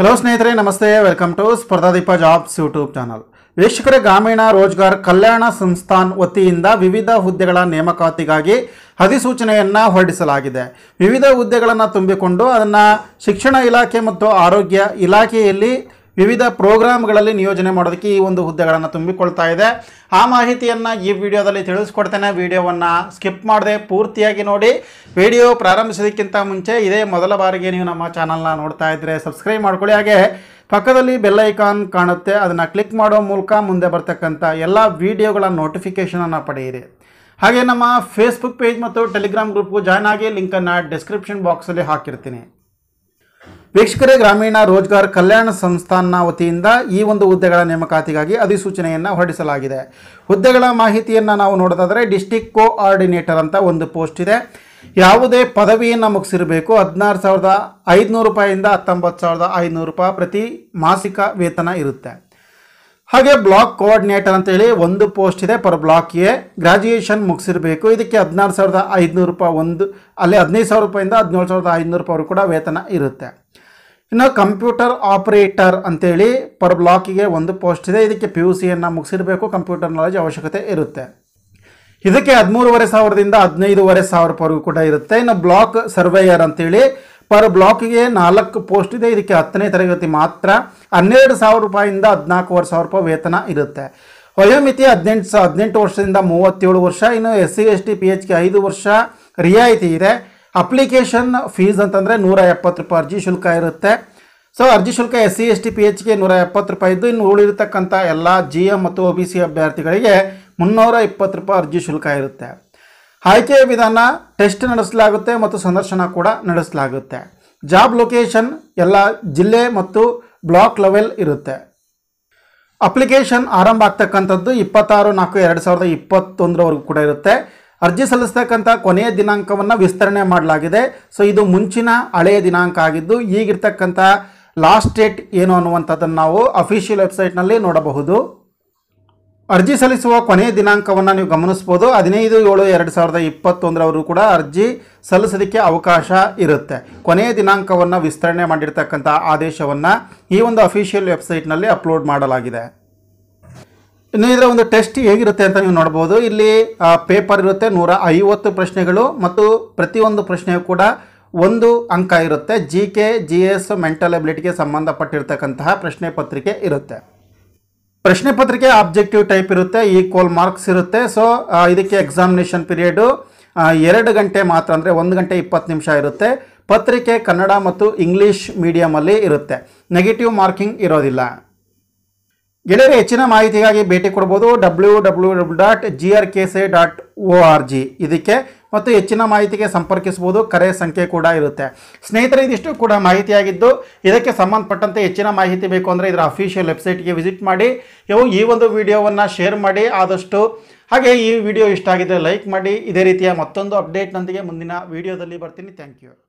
hello ಸ್ನೇಹಿತರೆ ನಮಸ್ತೆ welcome to Spardhadeepa jobs YouTube channel ವೀಕ್ಷಕರ ಗ್ರಾಮೀಣ ರೋಜ್ಗಾರ್ ಕಲ್ಯಾಣ ಸಂಸ್ಥಾನ್ ವತಿಯಿಂದ ವಿವಿಧ ಹುದ್ದೆಗಳ ನೇಮಕಾತಿಗಾಗಿ ಅಧಿಸೂಚನೆಯನ್ನು ಹೊರಡಿಸಲಾಗಿದೆ ವಿವಿಧ ಹುದ್ದೆಗಳನ್ನು ತುಂಬಿಕೊಂಡು ಅದನ್ನು ಶಿಕ್ಷಣ ಇಲಾಖೆ ಮತ್ತು ಆರೋಗ್ಯ ಇಲಾಖೆಯಲ್ಲಿ ವಿವಿಧ ಪ್ರೋಗ್ರಾಮ್ಗಳಲ್ಲಿ ನಿಯೋಜನೆ ಮಾಡೋದಕ್ಕೆ ಈ ಒಂದು ಹುದ್ದೆಗಳನ್ನು ತುಂಬಿಕೊಳ್ತಾ ಇದೆ ಆ ಮಾಹಿತಿಯನ್ನು ಈ ವಿಡಿಯೋದಲ್ಲಿ ತಿಳಿಸ್ಕೊಡ್ತೇನೆ ವಿಡಿಯೋವನ್ನು ಸ್ಕಿಪ್ ಮಾಡದೆ ಪೂರ್ತಿಯಾಗಿ ನೋಡಿ ವಿಡಿಯೋ ಪ್ರಾರಂಭಿಸೋದಕ್ಕಿಂತ ಮುಂಚೆ ಇದೇ ಮೊದಲ ಬಾರಿಗೆ ನೀವು ನಮ್ಮ ಚಾನಲ್ನ ನೋಡ್ತಾ ಇದ್ದರೆ ಸಬ್ಸ್ಕ್ರೈಬ್ ಮಾಡ್ಕೊಳ್ಳಿ ಹಾಗೆ ಪಕ್ಕದಲ್ಲಿ ಬೆಲ್ಲೈಕಾನ್ ಕಾಣುತ್ತೆ ಅದನ್ನು ಕ್ಲಿಕ್ ಮಾಡೋ ಮೂಲಕ ಮುಂದೆ ಬರ್ತಕ್ಕಂಥ ಎಲ್ಲ ವಿಡಿಯೋಗಳ ನೋಟಿಫಿಕೇಷನನ್ನು ಪಡೆಯಿರಿ ಹಾಗೆ ನಮ್ಮ ಫೇಸ್ಬುಕ್ ಪೇಜ್ ಮತ್ತು ಟೆಲಿಗ್ರಾಮ್ ಗ್ರೂಪ್ಗೂ ಜಾಯ್ನ್ ಆಗಿ ಲಿಂಕನ್ನು ಡಿಸ್ಕ್ರಿಪ್ಷನ್ ಬಾಕ್ಸಲ್ಲಿ ಹಾಕಿರ್ತೀನಿ ವೀಕ್ಷಕರೇ ಗ್ರಾಮೀಣ ರೋಜ್ಗಾರ್ ಕಲ್ಯಾಣ ಸಂಸ್ಥಾನ ವತಿಯಿಂದ ಈ ಒಂದು ಹುದ್ದೆಗಳ ನೇಮಕಾತಿಗಾಗಿ ಅಧಿಸೂಚನೆಯನ್ನು ಹೊರಡಿಸಲಾಗಿದೆ ಹುದ್ದೆಗಳ ಮಾಹಿತಿಯನ್ನು ನಾವು ನೋಡೋದಾದರೆ ಡಿಸ್ಟಿಕ್ ಕೋಆರ್ಡಿನೇಟರ್ ಅಂತ ಒಂದು ಪೋಸ್ಟ್ ಇದೆ ಯಾವುದೇ ಪದವಿಯನ್ನು ಮುಗಿಸಿರಬೇಕು ಹದಿನಾರು ಸಾವಿರದ ಐದುನೂರು ರೂಪಾಯಿಂದ ಹತ್ತೊಂಬತ್ತು ಸಾವಿರದ ಐದುನೂರು ರೂಪಾಯಿ ಪ್ರತಿ ಮಾಸಿಕ ವೇತನ ಇರುತ್ತೆ ಹಾಗೆ ಬ್ಲಾಕ್ ಕೋಆರ್ಡಿನೇಟರ್ ಅಂತೇಳಿ ಒಂದು ಪೋಸ್ಟ್ ಇದೆ ಪರ್ ಬ್ಲಾಕ್ಗೆ ಗ್ರಾಜ್ಯುಯೇಷನ್ ಮುಗಿಸಿರಬೇಕು ಇದಕ್ಕೆ ಹದಿನಾರು ಸಾವಿರದ ಐದುನೂರು ರೂಪಾಯಿ ಒಂದು ಅಲ್ಲಿ ಹದಿನೈದು ಸಾವಿರ ರೂಪಾಯಿಂದ ಹದಿನೇಳು ಸಾವಿರದ ಐದುನೂರು ರೂಪಾಯಿ ಕೂಡ ವೇತನ ಇರುತ್ತೆ ಇನ್ನು ಕಂಪ್ಯೂಟರ್ ಆಪರೇಟರ್ ಅಂತೇಳಿ ಪರ್ ಬ್ಲಾಕಿಗೆ ಒಂದು ಪೋಸ್ಟ್ ಇದೆ ಇದಕ್ಕೆ ಪಿ ಯು ಸಿಯನ್ನು ಮುಗಿಸಿರಬೇಕು ಕಂಪ್ಯೂಟರ್ ನಾಲೆಜ್ ಅವಶ್ಯಕತೆ ಇರುತ್ತೆ ಇದಕ್ಕೆ ಹದಿಮೂರುವರೆ ಸಾವಿರದಿಂದ ಹದಿನೈದುವರೆ ಸಾವಿರ ರೂಪಾಯಿಗೂ ಕೂಡ ಇರುತ್ತೆ ಇನ್ನು ಬ್ಲಾಕ್ ಸರ್ವೇಯರ್ ಅಂತೇಳಿ ಪರ್ ಬ್ಲಾಕಿಗೆ ನಾಲ್ಕು ಪೋಸ್ಟ್ ಇದೆ ಇದಕ್ಕೆ ಹತ್ತನೇ ತರಗತಿ ಮಾತ್ರ ಹನ್ನೆರಡು ಸಾವಿರ ರೂಪಾಯಿಂದ ಹದಿನಾಲ್ಕುವರೆ ಸಾವಿರ ರೂಪಾಯಿ ವೇತನ ಇರುತ್ತೆ ವಯೋಮಿತಿ ಹದಿನೆಂಟು ಸ ಹದಿನೆಂಟು ವರ್ಷದಿಂದ ಮೂವತ್ತೇಳು ವರ್ಷ ಇನ್ನು S C S T P H ಐದು ವರ್ಷ ರಿಯಾಯಿತಿ ಇದೆ ಅಪ್ಲಿಕೇಶನ್ ಫೀಸ್ ಅಂತಂದರೆ ನೂರ ಎಪ್ಪತ್ತು ರೂಪಾಯಿ ಅರ್ಜಿ ಶುಲ್ಕ ಇರುತ್ತೆ ಸೊ ಅರ್ಜಿ ಶುಲ್ಕ S C S T P ಎಚ್ಗೆ ನೂರ ಎಪ್ಪತ್ತು ರೂಪಾಯಿ ಇದ್ದು ಇನ್ನು ಉಳಿರ್ತಕ್ಕಂಥ ಎಲ್ಲ ಜಿ ಎಮ್ ಮತ್ತು ಒ ಬಿ ಸಿ ಅಭ್ಯರ್ಥಿಗಳಿಗೆ ಮುನ್ನೂರ ಇಪ್ಪತ್ತು ರೂಪಾಯಿ ಅರ್ಜಿ ಶುಲ್ಕ ಇರುತ್ತೆ ಆಯ್ಕೆಯ ವಿಧಾನ ಟೆಸ್ಟ್ ನಡೆಸಲಾಗುತ್ತೆ ಮತ್ತು ಸಂದರ್ಶನ ಕೂಡ ನಡೆಸಲಾಗುತ್ತೆ ಜಾಬ್ ಲೊಕೇಶನ್ ಎಲ್ಲ ಜಿಲ್ಲೆ ಮತ್ತು ಬ್ಲಾಕ್ ಲೆವೆಲ್ ಇರುತ್ತೆ ಅಪ್ಲಿಕೇಶನ್ ಆರಂಭ ಆಗ್ತಕ್ಕಂಥದ್ದು ಇಪ್ಪತ್ತಾರು ನಾಲ್ಕು ಎರಡು ಸಾವಿರದ ಇಪ್ಪತ್ತೊಂದರವರೆಗೂ ಕೂಡ ಇರುತ್ತೆ ಅರ್ಜಿ ಸಲ್ಲಿಸ್ತಕ್ಕಂಥ ಕೊನೆಯ ದಿನಾಂಕವನ್ನು ವಿಸ್ತರಣೆ ಮಾಡಲಾಗಿದೆ ಸೊ ಇದು ಮುಂಚಿನ ಹಳೆಯ ದಿನಾಂಕ ಆಗಿದ್ದು ಈಗಿರ್ತಕ್ಕಂಥ ಲಾಸ್ಟ್ ಡೇಟ್ ಏನು ಅನ್ನುವಂಥದ್ದನ್ನು ನಾವು ಅಫಿಷಿಯಲ್ ವೆಬ್ಸೈಟ್ನಲ್ಲಿ ನೋಡಬಹುದು ಅರ್ಜಿ ಸಲ್ಲಿಸುವ ಕೊನೆಯ ದಿನಾಂಕವನ್ನು ನೀವು ಗಮನಿಸ್ಬೋದು ಹದಿನೈದು ಏಳು ಎರಡು ಸಾವಿರದ ಇಪ್ಪತ್ತೊಂದರವರು ಕೂಡ ಅರ್ಜಿ ಸಲ್ಲಿಸೋದಕ್ಕೆ ಅವಕಾಶ ಇರುತ್ತೆ ಕೊನೆಯ ದಿನಾಂಕವನ್ನು ವಿಸ್ತರಣೆ ಮಾಡಿರ್ತಕ್ಕಂಥ ಆದೇಶವನ್ನು ಈ ಒಂದು ಅಫಿಷಿಯಲ್ ವೆಬ್ಸೈಟ್ನಲ್ಲಿ ಅಪ್ಲೋಡ್ ಮಾಡಲಾಗಿದೆ ಇನ್ನು ಇದರ ಒಂದು ಟೆಸ್ಟ್ ಹೇಗಿರುತ್ತೆ ಅಂತ ನೀವು ನೋಡ್ಬೋದು ಇಲ್ಲಿ ಪೇಪರ್ ಇರುತ್ತೆ ನೂರ ಐವತ್ತು ಪ್ರಶ್ನೆಗಳು ಮತ್ತು ಪ್ರತಿಯೊಂದು ಪ್ರಶ್ನೆಯು ಕೂಡ ಒಂದು ಅಂಕ ಇರುತ್ತೆ G K G S mental ಎಬಿಲಿಟಿಗೆ ಸಂಬಂಧಪಟ್ಟಿರ್ತಕ್ಕಂತಹ ಪ್ರಶ್ನೆ ಪತ್ರಿಕೆ ಇರುತ್ತೆ ಪ್ರಶ್ನೆ ಪತ್ರಿಕೆ ಆಬ್ಜೆಕ್ಟಿವ್ ಟೈಪ್ ಇರುತ್ತೆ ಈಕ್ವಲ್ ಮಾರ್ಕ್ಸ್ ಇರುತ್ತೆ ಸೊ ಇದಕ್ಕೆ ಎಕ್ಸಾಮಿನೇಷನ್ ಪೀರಿಯಡು ಎರಡು ಗಂಟೆ ಮಾತ್ರ ಅಂದರೆ ಒಂದು ಗಂಟೆ ಇಪ್ಪತ್ತು ನಿಮಿಷ ಇರುತ್ತೆ ಪತ್ರಿಕೆ ಕನ್ನಡ ಮತ್ತು ಇಂಗ್ಲೀಷ್ ಮೀಡಿಯಮಲ್ಲಿ ಇರುತ್ತೆ ನೆಗೆಟಿವ್ ಮಾರ್ಕಿಂಗ್ ಇರೋದಿಲ್ಲ ಗೆಳೆಯರು ಹೆಚ್ಚಿನ ಮಾಹಿತಿಗಾಗಿ ಭೇಟಿ ಕೊಡ್ಬೋದು W W W dot G R K C dot O R G ಇದಕ್ಕೆ ಮತ್ತು ಹೆಚ್ಚಿನ ಮಾಹಿತಿಗೆ ಸಂಪರ್ಕಿಸಬಹುದು ಕರೆ ಸಂಖ್ಯೆ ಕೂಡ ಇರುತ್ತೆ ಸ್ನೇಹಿತರೆ ಇದಿಷ್ಟು ಕೂಡ ಮಾಹಿತಿಯಾಗಿದ್ದು ಇದಕ್ಕೆ ಸಂಬಂಧಪಟ್ಟಂತೆ ಹೆಚ್ಚಿನ ಮಾಹಿತಿ ಬೇಕು ಅಂದರೆ ಇದರ ಅಫಿಷಿಯಲ್ ವೆಬ್ಸೈಟ್ಗೆ ವಿಸಿಟ್ ಮಾಡಿ ಇವು ಈ ಒಂದು ವಿಡಿಯೋವನ್ನು ಶೇರ್ ಮಾಡಿ ಆದಷ್ಟು ಹಾಗೆ ಈ ವಿಡಿಯೋ ಇಷ್ಟ ಆಗಿದ್ದರೆ ಲೈಕ್ ಮಾಡಿ ಇದೇ ರೀತಿಯ ಮತ್ತೊಂದು ಅಪ್ಡೇಟ್ನೊಂದಿಗೆ ಮುಂದಿನ ವಿಡಿಯೋದಲ್ಲಿ ಬರ್ತೀನಿ ಥ್ಯಾಂಕ್ ಯು